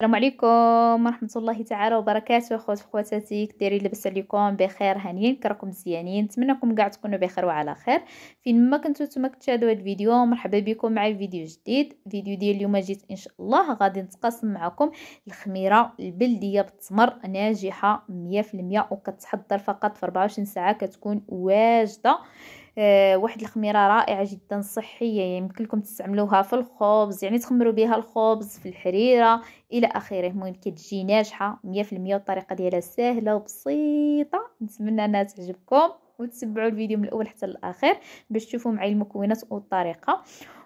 السلام عليكم ورحمة الله تعالى وبركاته اخوات خواتاتي كديري لاباس عليكم بخير هانيين كراكم مزيانين نتمنىكم كاع تكونوا بخير وعلى خير فين ما كنتو نتوما كتشاهدوا هذا الفيديو مرحبا بكم معايا فيديو جديد فيديو ديال اليوم جيت ان شاء الله غادي نتقاسم معكم الخميره البلديه بالتمر ناجحه 100% وكتحضر فقط في 24 ساعه كتكون واجده آه، واحد الخميره رائعه جدا صحيه يمكن يعني لكم تستعملوها في الخبز يعني تخمروا بها الخبز في الحريره الى اخره المهم كتجي ناجحه 100% الطريقه ديالها سهله وبسيطه نتمنى انها تعجبكم وتتبعوا الفيديو من الاول حتى الاخر باش تشوفوا معي المكونات والطريقه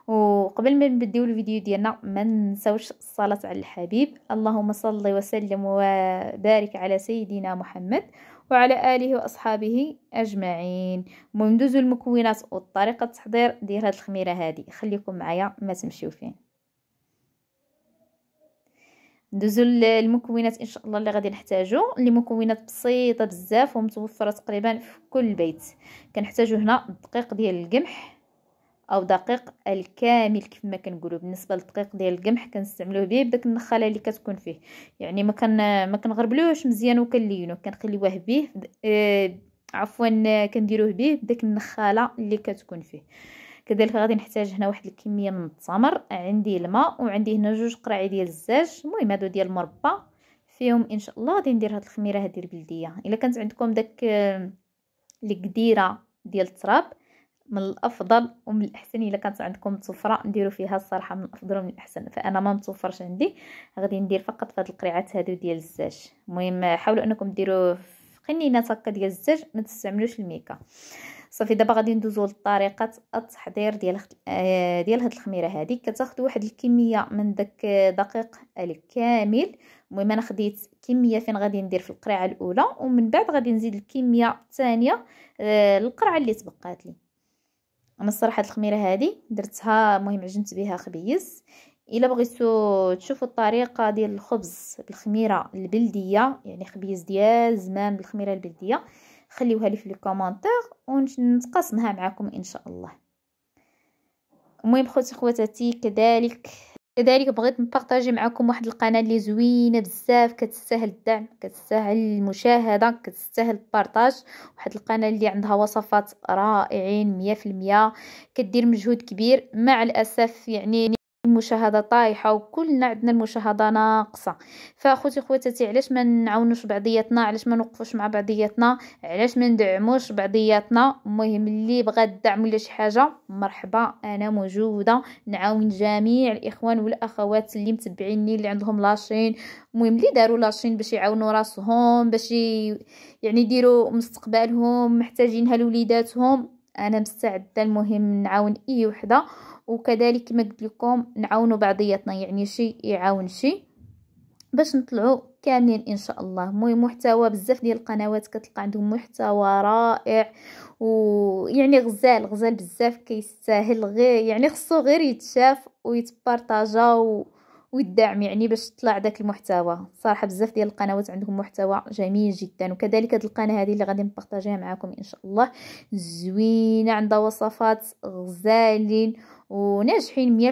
وقبل ما نبداو الفيديو ديالنا ما ننساوش الصلاه على الحبيب اللهم صل وسلم وبارك على سيدنا محمد وعلى آله وأصحابه أجمعين المهم المكونات وطريقة التحضير ديال هاد الخميرة هادي خليكم معايا ما تمشيو فين ندوزو المكونات ان شاء الله اللي غادي نحتاجو اللي مكونات بسيطه بزاف ومتوفره تقريبا في كل بيت كنحتاجو هنا الدقيق ديال القمح او دقيق الكامل كيف ما كنقولوا بالنسبه للدقيق ديال القمح كنستعملوه به بداك النخاله اللي كتكون فيه يعني ما كن ما كنغربلوش مزيان وكنلينو كنخليوه به آه عفوا كنديروه به بداك النخاله اللي كتكون فيه كذلك غادي نحتاج هنا واحد الكميه من التمر عندي الماء وعندي هنا جوج قراعي ديال الزاج المهم هادو ديال المربى فيهم ان شاء الله غادي ندير هاد الخميره هاد البلديه الا كانت عندكم داك آه، القديره ديال التراب من الافضل ومن الاحسن الا كانت عندكم صفرة نديرو فيها الصراحه من الافضل ومن الاحسن فانا ما متوفرش عندي غادي ندير فقط في هاد القريعات هادو ديال الزاج المهم حاولوا انكم ديروا قنينات هكا ديال الزاج ما تستعملوش الميكا صافي دابا غادي ندوزو لطريقه التحضير ديال خ... آه، ديال هاد الخميره هادي كتاخذوا واحد الكميه من داك دقيق الكامل المهم انا خديت كميه فين غادي ندير في القريعه الاولى ومن بعد غادي نزيد الكميه الثانيه القرعه آه، اللي تبقات لي انا الصراحه الخميره هذه درتها مهم عجنت بها خبيز الا بغيتو تشوفوا الطريقه ديال الخبز بالخميره البلديه يعني خبيز ديال زمان بالخميره البلديه خليوها لي في لي كومونتير ونتقاسمها معكم ان شاء الله المهم خوتي خواتاتي كذلك كذلك بغيت نبارطاجي معكم واحد القناه اللي زوينه بزاف كتستاهل الدعم كتستاهل المشاهده كتستاهل البارطاج واحد القناه اللي عندها وصفات رائعين مية كدير مجهود كبير مع الاسف يعني المشاهده طايحه وكلنا عندنا المشاهده ناقصه فاخوتي خواتاتي علاش ما نعاونوش بعضياتنا علاش ما نوقفوش مع بعضياتنا علاش ما ندعموش بعضياتنا المهم اللي بغى الدعم ولا شي حاجه مرحبا انا موجوده نعاون جميع الاخوان والاخوات اللي متبعيني اللي عندهم لاشين المهم اللي داروا لاشين باش يعاونوا راسهم باش يعني يديروا مستقبلهم محتاجينها لوليداتهم انا مستعده المهم نعاون اي وحده وكذلك كما قلت لكم نعاونوا بعضياتنا يعني شي يعاون شي باش نطلعوا كاملين ان شاء الله المهم محتوى بزاف ديال القنوات كتلقى عندهم محتوى رائع ويعني غزال غزال بزاف كيستاهل غير يعني خصو غير يتشاف ويتبارطاجا و... ويدعم يعني باش تطلع داك المحتوى صراحه بزاف ديال القنوات عندهم محتوى جميل جدا وكذلك هذه القناه هذه اللي غادي نبارطاجيها معكم ان شاء الله زوينه عندها وصفات غزالين وناجحين مية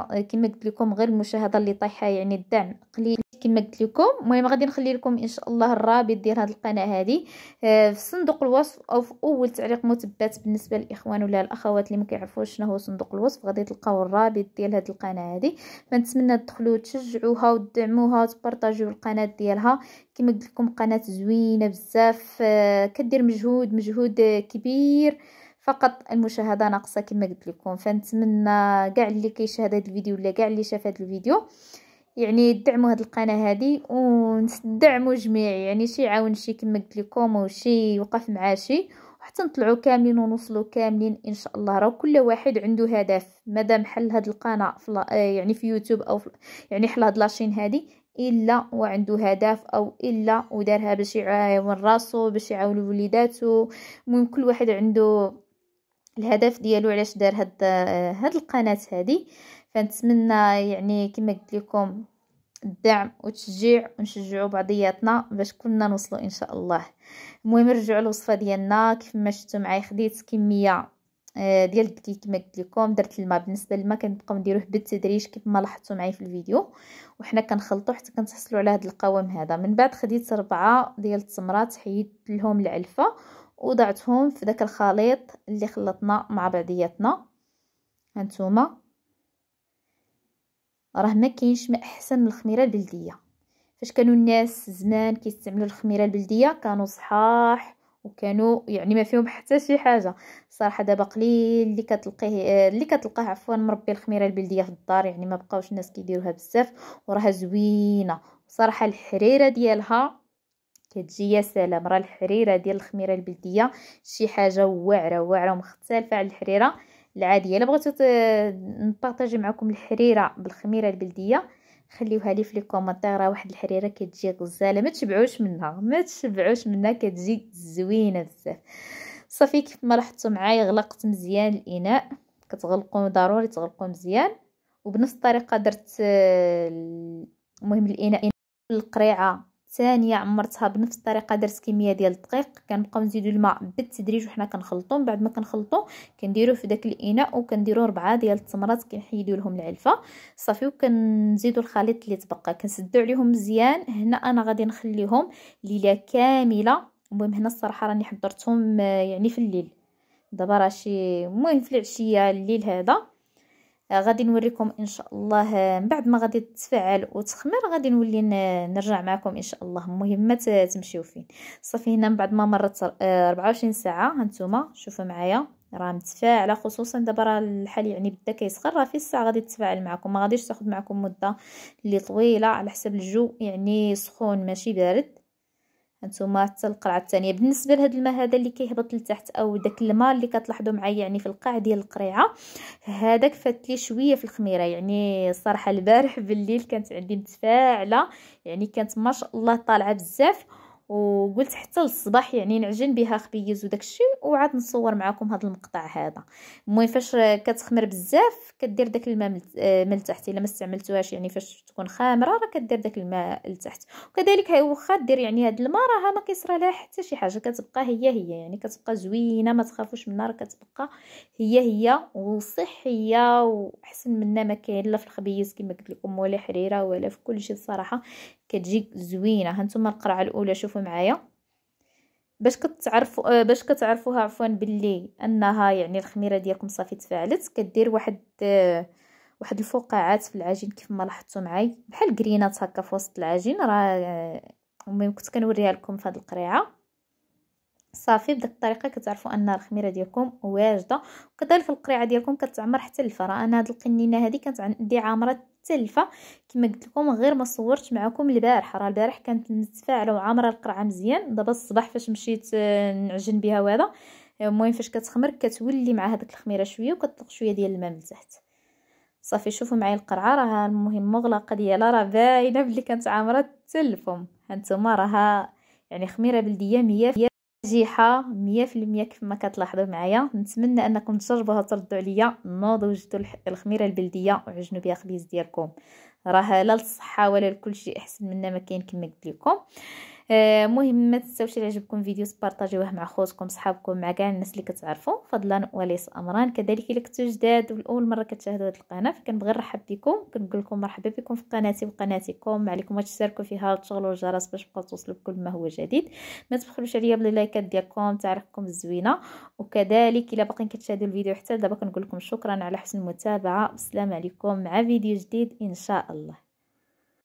آه، كما قلت لكم غير المشاهده اللي طايحه يعني الدعم قليل كما قلت لكم المهم غادي نخلي لكم ان شاء الله الرابط ديال هذه القناه هذه آه، في صندوق الوصف او في اول تعليق مثبت بالنسبه للاخوان ولا الاخوات اللي ما كيعرفوش شنو هو صندوق الوصف غادي تلقاو الرابط ديال هذه القناه هذه فنتمنى تدخلوا تشجعوها وتدعموها وتبارطاجيو القناه ديالها كما قلت لكم قناه زوينه بزاف آه، كدير مجهود مجهود كبير فقط المشاهده ناقصه كما قلت لكم فنتمنى كاع اللي كيشاهد هذا الفيديو ولا كاع اللي شاف هذا الفيديو يعني دعموا هذه القناه هذه وندعموا جميع يعني شي عاون شي كما قلت لكم وشي يوقف مع شي حتى نطلعوا كاملين ونوصلوا كاملين ان شاء الله راه كل واحد عنده هدف مادام حل هاد القناه في يعني في يوتيوب او في يعني حل هاد لاشين هادي الا وعنده هدف او الا ودارها باش يعاون راسو باش يعاون وليداتو المهم كل واحد عنده الهدف ديالو علاش دار هاد هاد القناه هادي فنتمنى يعني كما قلت لكم الدعم والتشجيع ونشجعوا بعضياتنا باش كلنا نوصلوا ان شاء الله المهم نرجعوا الوصفه ديالنا كيف ما شفتوا معايا خديت كميه آه، ديال الدقيق كما قلت لكم درت الماء بالنسبه للماء كنبقاو نديروه بالتدريج كيف ما لاحظتوا معايا في الفيديو وحنا كنخلطوا حتى كنتحصلوا على هذا القوام هذا من بعد خديت ربعه ديال التمرات حيدت لهم العلفه وضعتهم في داك الخليط اللي خلطنا مع بعضياتنا هانتوما راه ما كاينش ما احسن من الخميره البلديه فاش كانوا الناس زمان كيستعملوا الخميره البلديه كانوا صحاح وكانوا يعني ما فيهم حتى شي حاجه صراحه دابا قليل اللي كتلقيه اللي كتلقاه عفوا مربي الخميره البلديه في الدار يعني ما بقاوش الناس كيديروها بزاف وراها زوينه صراحه الحريره ديالها كتجي يا سلام راه الحريره ديال الخميره البلديه شي حاجه واعره واعره ومختلفه على الحريره العاديه الا بغيتو نبارطاجي معكم الحريره بالخميره البلديه خليوها لي في لي كومونتير راه واحد الحريره كتجي غزاله ما تشبعوش منها ما تشبعوش منها كتجي زوينه بزاف صافي كيف ما لاحظتوا معايا غلقت مزيان الاناء كتغلقوا ضروري تغلقوا مزيان وبنفس الطريقه درت آه، المهم الاناء القريعه ثانيه عمرتها بنفس الطريقه درت كميه ديال الدقيق كنبقاو نزيدو الماء بالتدريج وحنا كنخلطو من بعد ما كنخلطو كنديروه في داك الاناء وكنديرو ربعه ديال التمرات كنحيدو لهم العلفه صافي وكنزيدو الخليط اللي تبقى كنسدو عليهم مزيان هنا انا غادي نخليهم ليله كامله المهم هنا الصراحه راني حضرتهم آه، يعني في الليل دابا راه شي المهم في العشيه الليل هذا غادي نوريكم ان شاء الله من آه، بعد ما غادي تتفعل وتخمر غادي نولي نرجع معكم ان شاء الله المهم تمشيو فين صافي هنا من بعد ما مرت 24 آه، ساعه هانتوما شوفوا معايا راه متفاعله خصوصا دابا راه الحال يعني بدا كيصغر راه في الساعه غادي تتفاعل معكم ما غاديش تاخذ معكم مده اللي طويله على حسب الجو يعني سخون ماشي بارد هانتوما حتى القرعه الثانيه بالنسبه لهاد الماء هذا اللي كيهبط لتحت او داك الماء اللي كتلاحظوا معايا يعني في القاع ديال القريعه هذاك فات لي شويه في الخميره يعني صراحه البارح بالليل كانت عندي متفاعله يعني كانت ما شاء الله طالعه بزاف وقلت حتى للصباح يعني نعجن بها خبيز وداك الشيء وعاد نصور معكم هذا المقطع هذا المهم فاش كتخمر بزاف كدير داك الماء من آه، لتحت الا ما استعملتوهاش يعني فاش تكون خامره راه كدير داك الماء لتحت وكذلك هي واخا دير يعني هاد الماء راه ما كيصرى لها حتى شي حاجه كتبقى هي هي يعني كتبقى زوينه ما تخافوش منها راه كتبقى هي هي وصحيه واحسن منها ما كاين لا في الخبيز كما قلت لكم ولا حريره ولا في كل شيء الصراحه كتجي زوينه هانتوما القرعه الاولى شوفوا معايا باش كتعرفوا آه، باش كتعرفوها عفوا باللي انها يعني الخميره ديالكم صافي تفاعلت كدير واحد آه، واحد الفقاعات في العجين كيف ما لاحظتوا معايا بحال كرينات هكا في وسط العجين راه آه، المهم كنت كنوريها لكم في هذه القريعه صافي بديك الطريقه كتعرفوا ان الخميره ديالكم واجده وكذلك القريعه ديالكم كتعمر حتى الفرا انا هاد القنينه هذه كانت عندي عامره مختلفه كما قلت لكم غير ما صورت معكم البارح راه البارح كانت متفاعله وعامره القرعه مزيان دابا الصباح فاش مشيت آه، نعجن بها وهذا آه، المهم فاش كتخمر كتولي مع هذيك الخميره شويه وكتطلق شويه ديال الماء من تحت صافي شوفوا معايا القرعه راها المهم مغلقه ديالها راه باينه بلي كانت عامره تلفم هانتوما راها يعني خميره بلديه مية في المية كيف ما كتلاحظوا معايا نتمنى انكم تجربوها تردوا عليا نوضوا وجدوا الخميره البلديه وعجنوا بها خبيز ديالكم راه لا للصحه ولا لكل شيء احسن منا ما كاين كما قلت لكم آه، مهم ما تنساوش الى عجبكم فيديو بارطاجيوه مع خوتكم صحابكم مع كاع الناس اللي كتعرفوا فضلا وليس امران كذلك الى كنتو جداد والاول مره كتشاهدوا هذه القناه فكنبغي نرحب بكم كنقول لكم مرحبا بكم في قناتي وقناتكم عليكم ما تشتركوا فيها وتشغلوا الجرس باش تبقاو توصلوا بكل ما هو جديد ما تبخلوش عليا باللايكات ديالكم تعليقكم الزوينه وكذلك الى باقيين كتشاهدوا الفيديو حتى دابا كنقول لكم شكرا على حسن المتابعه والسلام عليكم مع فيديو جديد ان شاء الله